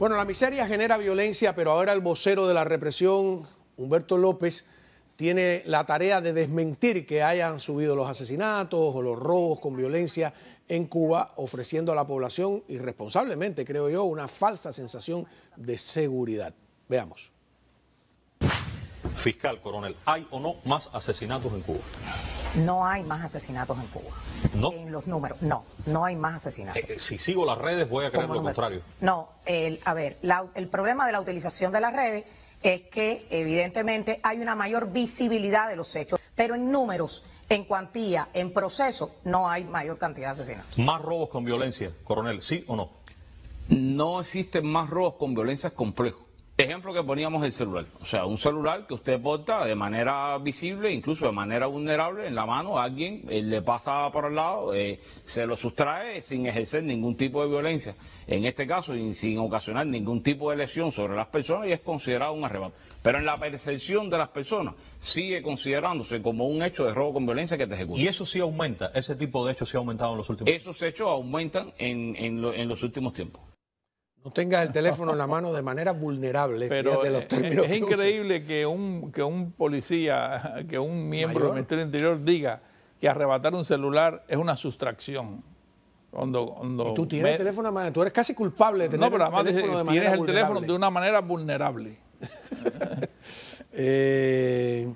Bueno, la miseria genera violencia, pero ahora el vocero de la represión, Humberto López, tiene la tarea de desmentir que hayan subido los asesinatos o los robos con violencia en Cuba, ofreciendo a la población, irresponsablemente creo yo, una falsa sensación de seguridad. Veamos. Fiscal, coronel, ¿hay o no más asesinatos en Cuba? no hay más asesinatos en Cuba. No. En los números, no, no hay más asesinatos. Eh, eh, si sigo las redes voy a creer lo contrario. No, a ver, el problema de la utilización de las redes es que evidentemente hay una mayor visibilidad de los hechos, pero en números, en cuantía, en proceso, no hay mayor cantidad de asesinatos. ¿Más robos con violencia, coronel? ¿Sí o no? No existen más robos con violencia complejos ejemplo que poníamos el celular. O sea, un celular que usted porta de manera visible, incluso de manera vulnerable, en la mano, alguien le pasa por el lado, eh, se lo sustrae sin ejercer ningún tipo de violencia. En este caso, sin, sin ocasionar ningún tipo de lesión sobre las personas y es considerado un arrebato. Pero en la percepción de las personas sigue considerándose como un hecho de robo con violencia que te ejecuta. ¿Y eso sí aumenta? ¿Ese tipo de hechos sí ha aumentado en los últimos Esos hechos aumentan en los últimos tiempos no tengas el teléfono en la mano de manera vulnerable. Pero los eh, términos es, increíble que un, un policía, que un miembro del Ministerio del Interior diga que arrebatar un celular es una sustracción. Cuando, tú tienes el teléfono la mano, tú eres casi culpable de tener el teléfono de manera tienes el teléfono de una manera vulnerable. Eh,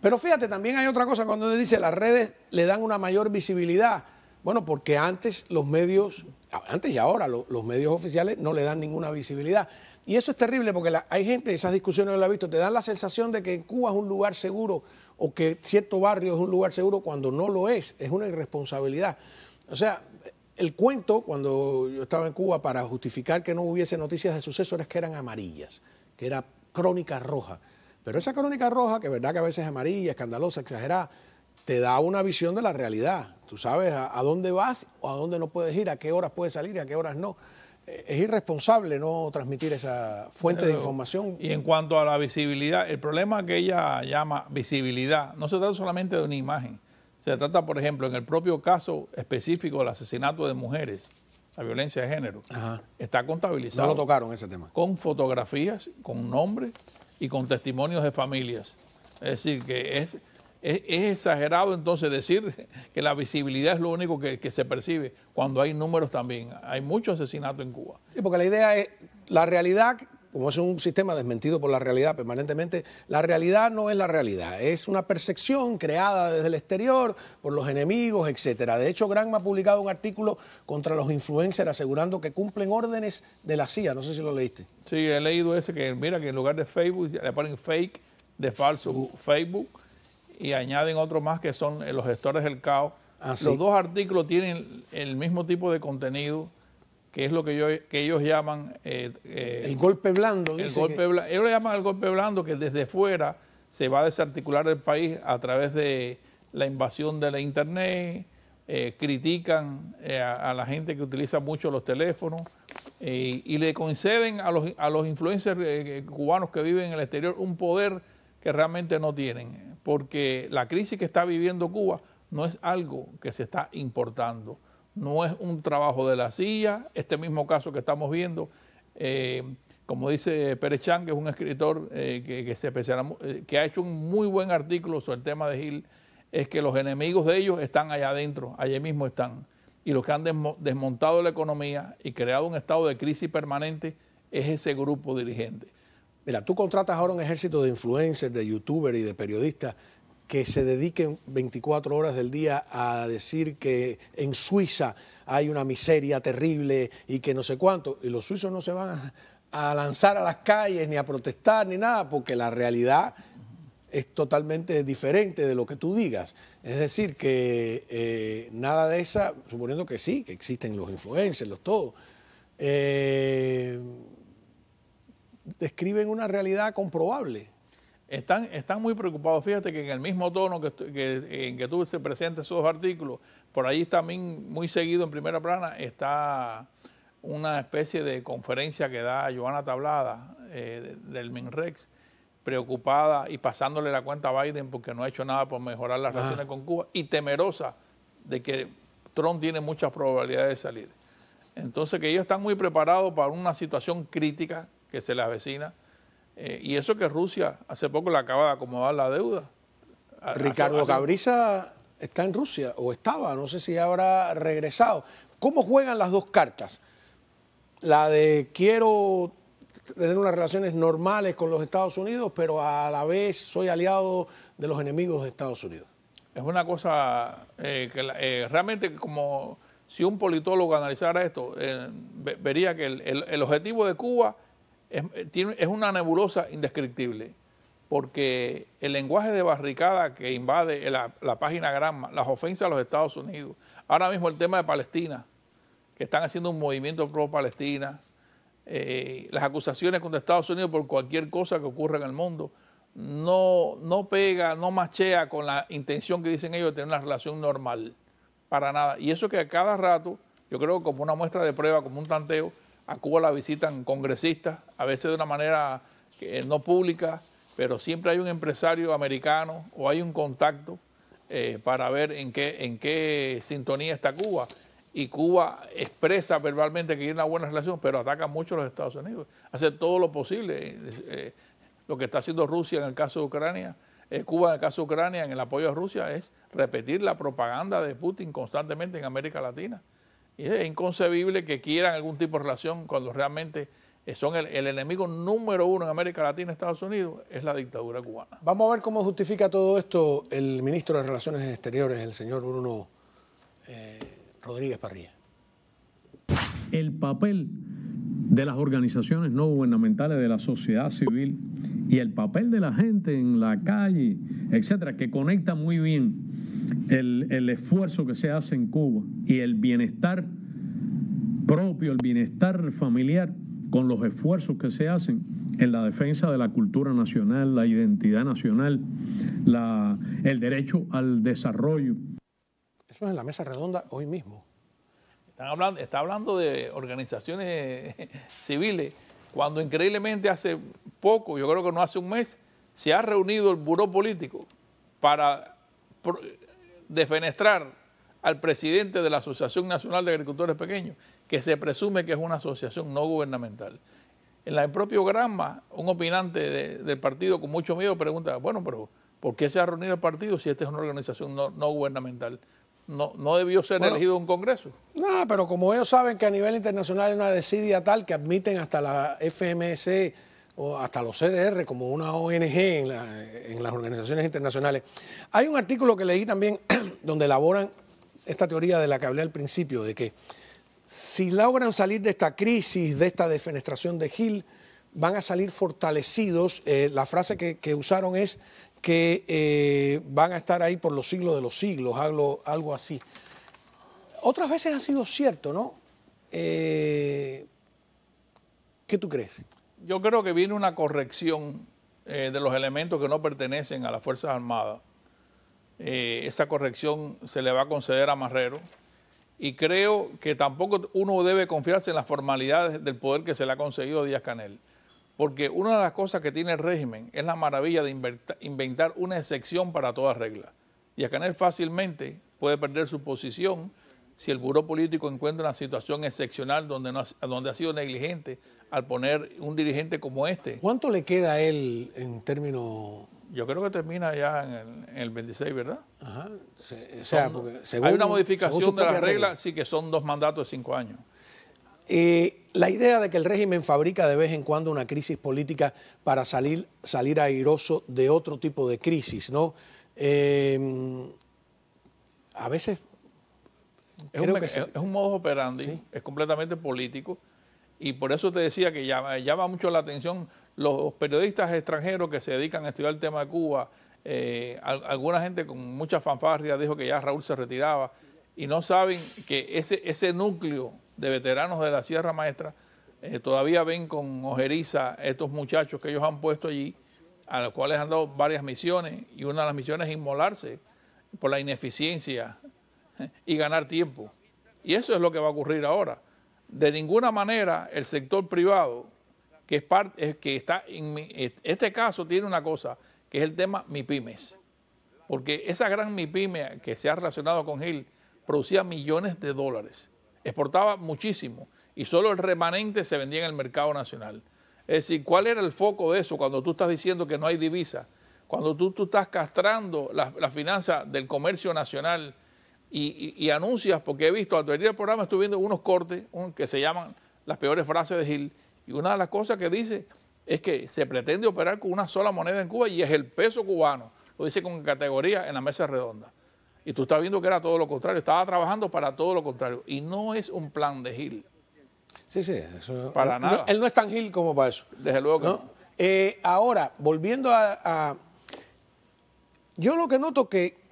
pero fíjate, también hay otra cosa cuando dice las redes le dan una mayor visibilidad. Bueno, porque antes los medios antes y ahora, los medios oficiales no le dan ninguna visibilidad. Y eso es terrible porque hay gente, esas discusiones no las he visto, te dan la sensación de que en Cuba es un lugar seguro o que cierto barrio es un lugar seguro cuando no lo es, es una irresponsabilidad. O sea, el cuento cuando yo estaba en Cuba para justificar que no hubiese noticias de suceso que eran amarillas, que era crónica roja. Pero esa crónica roja, que verdad que a veces es amarilla, escandalosa, exagerada, te da una visión de la realidad. Tú sabes a, dónde vas o a dónde no puedes ir, a qué horas puedes salir y a qué horas no. Eh, es irresponsable no transmitir esa fuente de información. Y en cuanto a la visibilidad, el problema que ella llama visibilidad no se trata solamente de una imagen. Se trata, por ejemplo, en el propio caso específico del asesinato de mujeres, la violencia de género, está contabilizado. No lo tocaron ese tema. Con fotografías, con nombres y con testimonios de familias. Es decir, que es es, exagerado entonces decir que la visibilidad es lo único que, se percibe cuando hay números también. Hay mucho asesinato en Cuba. Sí, porque la idea es, la realidad, como es un sistema desmentido por la realidad permanentemente, la realidad no es la realidad, es una percepción creada desde el exterior por los enemigos, etc. De hecho, Granma ha publicado un artículo contra los influencers asegurando que cumplen órdenes de la CIA. No sé si lo leíste. Sí, he leído ese que mira que en lugar de Facebook le ponen fake de falso uh. Facebook y añaden otro más que son eh, los gestores del caos. Ah, los dos artículos tienen el mismo tipo de contenido, que es lo que, ellos llaman... Eh, eh, el golpe blando. El golpe blando. Ellos lo llaman el golpe blando, que desde fuera se va a desarticular el país a través de la invasión de la Internet, critican a, la gente que utiliza mucho los teléfonos y le conceden a los, a los influencers cubanos que viven en el exterior un poder que realmente no tienen porque la crisis que está viviendo Cuba no es algo que se está importando, no es un trabajo de la silla, este mismo caso que estamos viendo, eh, como dice Pérez Chan, que es un escritor eh, que, se eh, que ha hecho un muy buen artículo sobre el tema de Gil, es que los enemigos de ellos están allá adentro, allí mismo están. Y los que han desmontado la economía y creado un estado de crisis permanente es ese grupo dirigente. Mira, tú contratas ahora un ejército de influencers, de youtubers y de periodistas que se dediquen 24 horas del día a decir que en Suiza hay una miseria terrible y que no sé cuánto, y los suizos no se van a, lanzar a las calles ni a protestar ni nada, porque la realidad es totalmente diferente de lo que tú digas. Es decir, que eh, nada de esa, suponiendo que sí, que existen los influencers, los todos, eh, describen una realidad comprobable. Están, están muy preocupados. Fíjate que en el mismo tono que, en que tú se presentas esos artículos, por ahí también muy seguido en primera plana está una especie de conferencia que da Joana Tablada eh, del MINREX, preocupada y pasándole la cuenta a Biden porque no ha hecho nada por mejorar las ah. relaciones con Cuba y temerosa de que Trump tiene muchas probabilidades de salir. Entonces que ellos están muy preparados para una situación crítica que se le avecina. Eh, y eso que Rusia hace poco le acaba de acomodar la deuda. Ricardo Cabrisa... está en Rusia o estaba, no sé si habrá regresado. ¿Cómo juegan las dos cartas? La de quiero tener unas relaciones normales con los Estados Unidos, pero a la vez soy aliado de los enemigos de Estados Unidos. Es una cosa eh, que eh, realmente como si un politólogo analizara esto, vería que el objetivo de Cuba es, eh, es una nebulosa indescriptible, porque el lenguaje de barricada que invade la, página Granma, las ofensas a los Estados Unidos, ahora mismo el tema de Palestina, que están haciendo un movimiento pro-Palestina, eh, las acusaciones contra Estados Unidos por cualquier cosa que ocurra en el mundo, no, no pega, no machea con la intención que dicen ellos de tener una relación normal, para nada. Y eso que a cada rato, yo creo como una muestra de prueba, como un tanteo, a Cuba la visitan congresistas, a veces de una manera que no pública, pero siempre hay un empresario americano o hay un contacto eh, para ver en qué, en qué sintonía está Cuba. Y Cuba expresa verbalmente que tiene una buena relación, pero ataca mucho a los Estados Unidos. Hace todo lo posible. Eh, eh, lo que está haciendo Rusia en el caso de Ucrania, Cuba en el caso de Ucrania, en el apoyo a Rusia, es repetir la propaganda de Putin constantemente en América Latina es inconcebible que quieran algún tipo de relación cuando realmente son el, enemigo número uno en América Latina, Estados Unidos, es la dictadura cubana. Vamos a ver cómo justifica todo esto el ministro de Relaciones Exteriores, el señor Bruno eh, Rodríguez Parrilla. El papel de las organizaciones no gubernamentales, de la sociedad civil y el papel de la gente en la calle, etcétera, que conecta muy bien el, esfuerzo que se hace en Cuba y el bienestar propio, el bienestar familiar con los esfuerzos que se hacen en la defensa de la cultura nacional, la identidad nacional, la, el derecho al desarrollo. Eso es en la mesa redonda hoy mismo. Están hablando, está hablando de organizaciones civiles, cuando increíblemente hace poco, yo creo que no hace un mes, se ha reunido el buró político para defenestrar al presidente de la Asociación Nacional de Agricultores Pequeños, que se presume que es una asociación no gubernamental. En el propio grama, un opinante del partido con mucho miedo pregunta, bueno, pero ¿por qué se ha reunido el partido si esta es una organización no, gubernamental? No, no, debió ser elegido un Congreso. No, pero como ellos saben que a nivel internacional hay una desidia tal que admiten hasta la FMC o hasta los CDR como una ONG en, las organizaciones internacionales. Hay un artículo que leí también donde elaboran esta teoría de la que hablé al principio, de que si logran salir de esta crisis, de esta defenestración de Gil, van a salir fortalecidos. Eh, la frase que, usaron es que eh, van a estar ahí por los siglos de los siglos, algo, algo así. Otras veces ha sido cierto, ¿no? Eh, ¿Qué tú crees? yo creo que viene una corrección eh, de los elementos que no pertenecen a las Fuerzas Armadas. Eh, esa corrección se le va a conceder a Marrero. Y creo que tampoco uno debe confiarse en las formalidades del poder que se le ha conseguido a Díaz Canel. Porque una de las cosas que tiene el régimen es la maravilla de inventar una excepción para toda regla. Díaz Canel fácilmente puede perder su posición si el buró político encuentra una situación excepcional donde, ha, donde ha sido negligente al poner un dirigente como este. ¿Cuánto le queda a él en términos... Yo creo que termina ya en el, 26, ¿verdad? Ajá. o sea, hay una modificación de las reglas, sí que son dos mandatos de cinco años. Eh, la idea de que el régimen fabrica de vez en cuando una crisis política para salir, salir airoso de otro tipo de crisis, ¿no? Eh, a veces es, un, modo es operandi, es completamente político. Y por eso te decía que llama, mucho la atención los periodistas extranjeros que se dedican a estudiar el tema de Cuba. Eh, alguna gente con mucha fanfarria dijo que ya Raúl se retiraba y no saben que ese, ese núcleo de veteranos de la Sierra Maestra eh, todavía ven con ojeriza estos muchachos que ellos han puesto allí, a los cuales han dado varias misiones y una de las misiones es inmolarse por la ineficiencia y ganar tiempo. Y eso es lo que va a ocurrir ahora. De ninguna manera el sector privado, que, es parte, que está en este caso tiene una cosa, que es el tema MIPIMES. Porque esa gran mipyme que se ha relacionado con Gil producía millones de dólares, exportaba muchísimo y solo el remanente se vendía en el mercado nacional. Es decir, ¿cuál era el foco de eso cuando tú estás diciendo que no hay divisa? Cuando tú, tú estás castrando las la finanza del comercio nacional, y, anuncias, porque he visto, al venir el programa estuve viendo unos cortes que se llaman las peores frases de Gil, y una de las cosas que dice es que se pretende operar con una sola moneda en Cuba y es el peso cubano, lo dice con categoría en la mesa redonda. Y tú estás viendo que era todo lo contrario, estaba trabajando para todo lo contrario, y no es un plan de Gil. Sí, sí, Para nada. él no es tan Gil como para eso. Desde luego que ¿no? Eh, ahora, volviendo a, a, Yo lo que noto que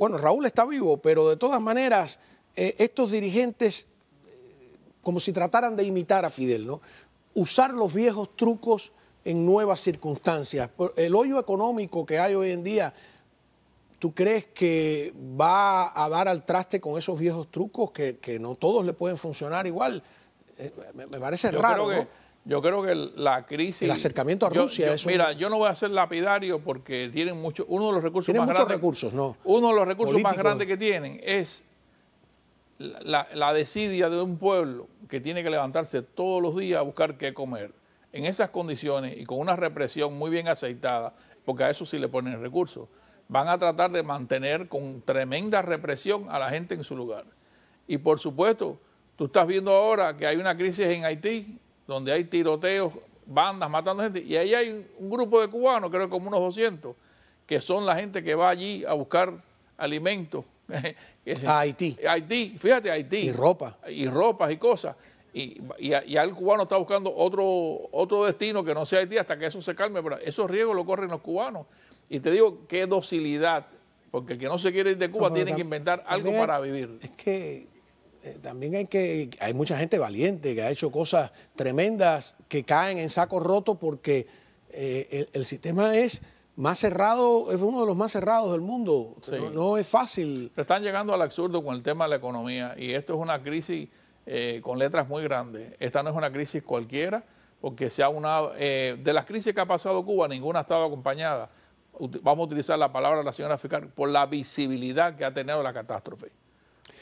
bueno, Raúl está vivo, pero de todas maneras, eh, estos dirigentes, eh, como si trataran de imitar a Fidel, ¿no? Usar los viejos trucos en nuevas circunstancias. El hoyo económico que hay hoy en día, ¿tú crees que va a dar al traste con esos viejos trucos que, no todos le pueden funcionar igual? Eh, me, parece raro, yo creo que la crisis... El acercamiento a Rusia es Mira, yo no voy a ser lapidario porque tienen mucho, uno de los recursos tienen muchos recursos, ¿no? Uno de los recursos más grandes que tienen es la, la, desidia de un pueblo que tiene que levantarse todos los días a buscar qué comer. En esas condiciones y con una represión muy bien aceitada, porque a eso sí le ponen recursos, van a tratar de mantener con tremenda represión a la gente en su lugar. Y por supuesto, tú estás viendo ahora que hay una crisis en Haití donde hay tiroteos, bandas matando gente, y ahí hay un grupo de cubanos, creo que como unos 200, que son la gente que va allí a buscar alimentos. a Haití. Haití, fíjate, Haití. Y ropa. Y ropas y cosas. Y, y, cubano está buscando otro, otro destino que no sea Haití hasta que eso se calme. Pero esos riesgos lo corren los cubanos. Y te digo, qué docilidad, porque el que no se quiere ir de Cuba tiene que inventar algo para vivir. Es que eh, también hay que, hay mucha gente valiente que ha hecho cosas tremendas que caen en saco roto porque eh, el, sistema es más cerrado, es uno de los más cerrados del mundo. No, es fácil. se están llegando al absurdo con el tema de la economía y esto es una crisis eh, con letras muy grandes. Esta no es una crisis cualquiera porque se ha unado, de las crisis que ha pasado Cuba, ninguna ha estado acompañada vamos a utilizar la palabra de la señora fiscal, por la visibilidad que ha tenido la catástrofe.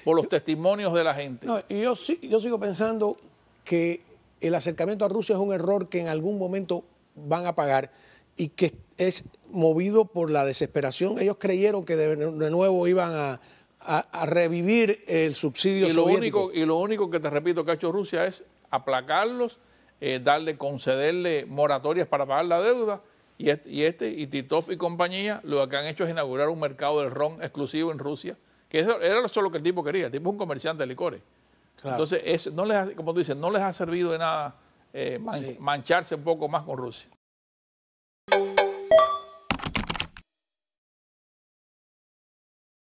Por los testimonios de la gente. y yo, yo sigo pensando que el acercamiento a Rusia es un error que en algún momento van a pagar y que es movido por la desesperación. Ellos creyeron que de, nuevo iban a, revivir el subsidio y lo Único, y lo único que te repito que ha hecho Rusia es aplacarlos, eh, darle, concederle moratorias para pagar la deuda. Y y, este, y Titov y compañía, lo que han hecho es inaugurar un mercado del ron exclusivo en Rusia que eso era solo que el tipo quería, el tipo es un comerciante de licores. Entonces, eso no les como tú dices, no les ha servido de nada eh, mancharse un poco más con Rusia.